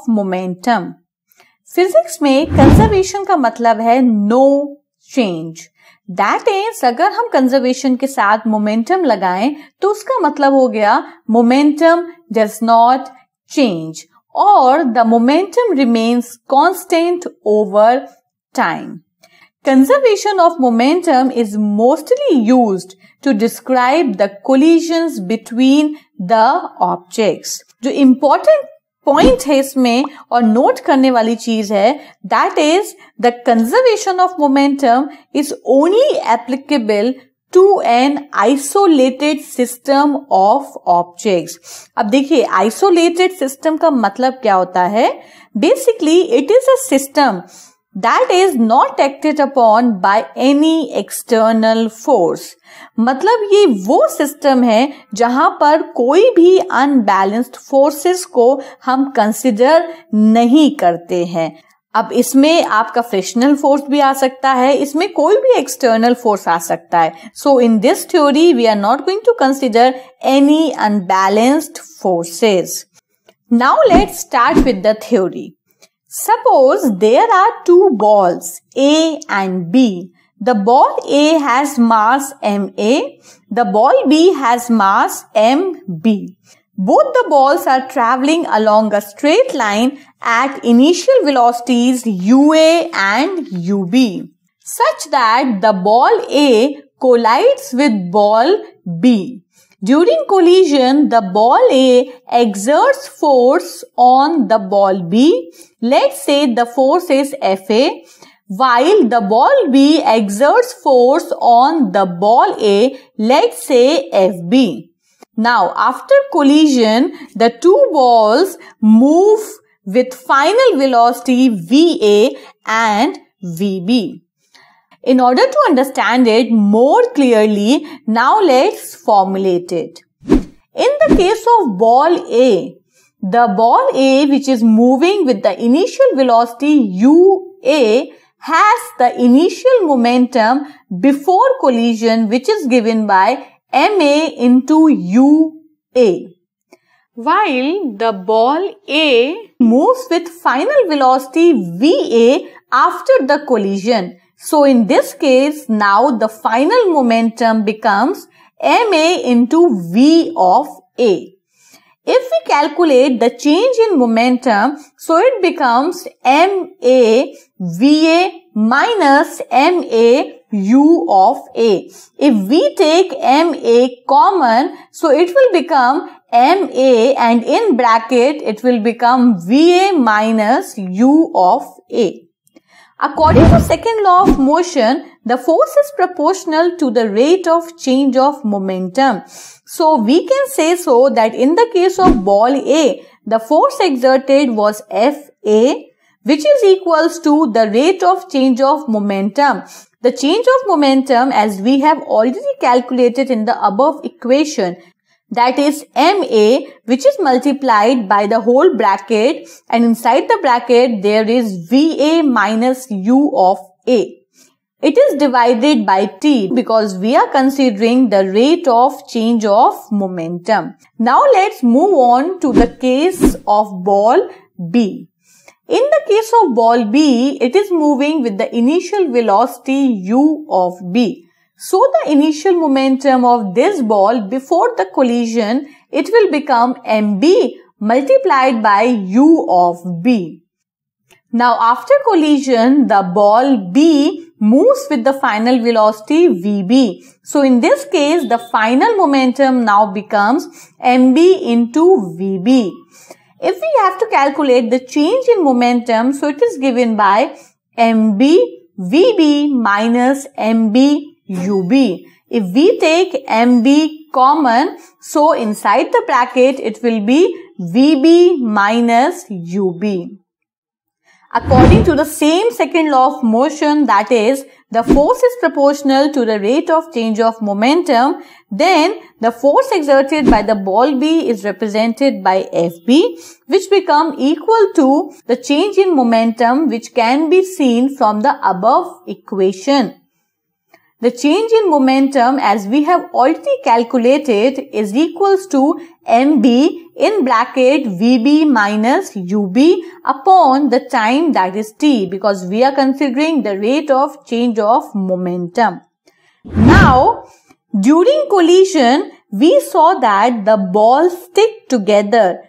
Of momentum physics में conservation का मतलब है नो चेंज दैट इज अगर हम कंजर्वेशन के साथ मोमेंटम लगाएं तो उसका मतलब हो गया मोमेंटम डज नॉट चेंज और the momentum remains constant over time conservation of momentum is mostly use to describe the collisions between the object जो इम्पोर्टेंट पॉइंट है इसमें और नोट करने वाली चीज है that is the conservation of momentum is only applicable to an isolated system of objects अब देखिए आइसोलेटेड सिस्टम का मतलब क्या होता है basically it is a system that is not acted upon by any external force मतलब ये वो सिस्टम है जहां पर कोई भी अनबैलेंस्ड फोर्सेस को हम कंसिडर नहीं करते हैं अब इसमें आपका फ्रिक्शनल फोर्स भी आ सकता है इसमें कोई भी एक्सटर्नल फोर्स आ सकता है so in this theory we are not going to consider any unbalanced forces now let's start with the theory Suppose there are two balls A and B. The ball A has mass MA. The ball B has mass MB. Both the balls are traveling along a straight line at initial velocities UA and UB such that the ball A collides with ball B. During collision, the ball A exerts force on the ball B. Let's say the force is FA while the ball B exerts force on the ball A, let's say FB. Now, after collision, the two balls move with final velocity VA and VB. In order to understand it more clearly, now let's formulate it. In the case of ball A, the ball A which is moving with the initial velocity UA has the initial momentum before collision which is given by MA into UA while the ball A moves with final velocity VA after the collision. So in this case, now the final momentum becomes MA into V of A. If we calculate the change in momentum, so it becomes MA VA minus MA U of A. If we take MA common, so it will become MA and in bracket it will become VA minus U of A. According to second law of motion, the force is proportional to the rate of change of momentum. So we can say so that in the case of ball A, the force exerted was FA which is equals to the rate of change of momentum. The change of momentum as we have already calculated in the above equation that is MA which is multiplied by the whole bracket and inside the bracket there is VA minus U of A. It is divided by T because we are considering the rate of change of momentum. Now let's move on to the case of ball B. In the case of ball B, it is moving with the initial velocity U of B. So the initial momentum of this ball before the collision, it will become mb multiplied by u of b. Now after collision, the ball b moves with the final velocity vb. So in this case, the final momentum now becomes mb into vb. If we have to calculate the change in momentum, so it is given by mb vb minus mb UB. If we take MB common, so inside the bracket it will be VB minus UB. According to the same second law of motion that is the force is proportional to the rate of change of momentum, then the force exerted by the ball B is represented by FB, which become equal to the change in momentum which can be seen from the above equation. The change in momentum as we have already calculated is equals to mb in bracket vb minus ub upon the time that is t because we are considering the rate of change of momentum. Now, during collision, we saw that the balls stick together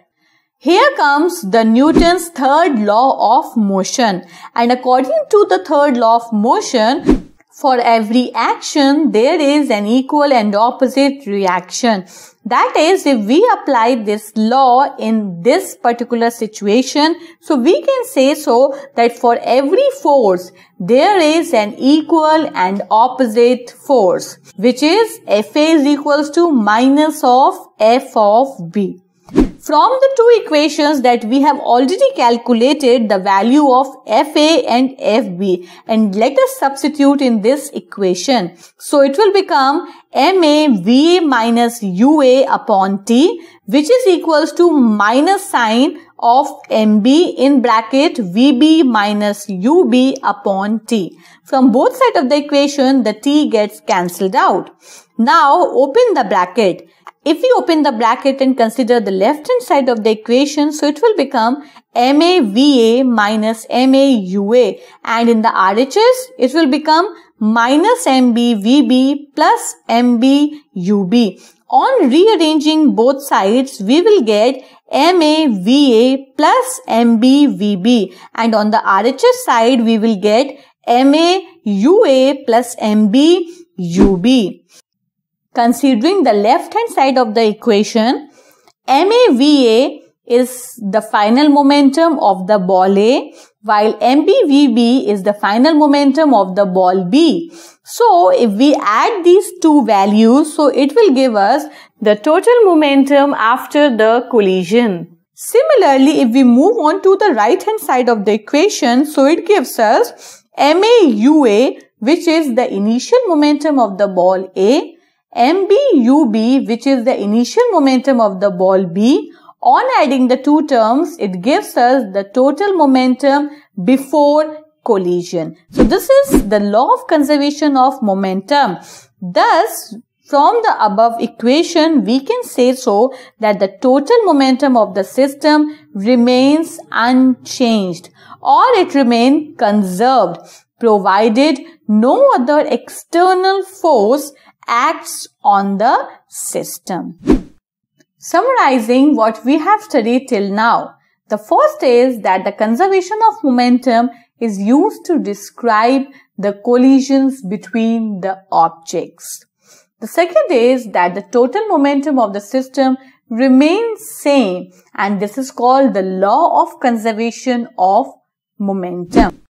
here comes the Newton's third law of motion and according to the third law of motion, for every action, there is an equal and opposite reaction. That is, if we apply this law in this particular situation, so we can say so that for every force, there is an equal and opposite force, which is F A is equals to minus of F of B. From the two equations that we have already calculated the value of FA and FB and let us substitute in this equation. So it will become MA VA minus UA upon T which is equals to minus sign of MB in bracket VB minus UB upon T. From both sides of the equation, the T gets cancelled out. Now open the bracket. If we open the bracket and consider the left hand side of the equation, so it will become MAVA minus MAUA and in the RHS, it will become minus MBVB plus MBUB. On rearranging both sides, we will get MAVA plus MBVB and on the RHS side, we will get MAUA plus MBUB. Considering the left hand side of the equation, MAVA is the final momentum of the ball A while MBVB is the final momentum of the ball B. So if we add these two values, so it will give us the total momentum after the collision. Similarly, if we move on to the right hand side of the equation, so it gives us MAUA which is the initial momentum of the ball A MBUB which is the initial momentum of the ball B on adding the two terms it gives us the total momentum before collision. So this is the law of conservation of momentum. Thus from the above equation we can say so that the total momentum of the system remains unchanged or it remains conserved provided no other external force acts on the system. Summarizing what we have studied till now, the first is that the conservation of momentum is used to describe the collisions between the objects. The second is that the total momentum of the system remains same and this is called the law of conservation of momentum.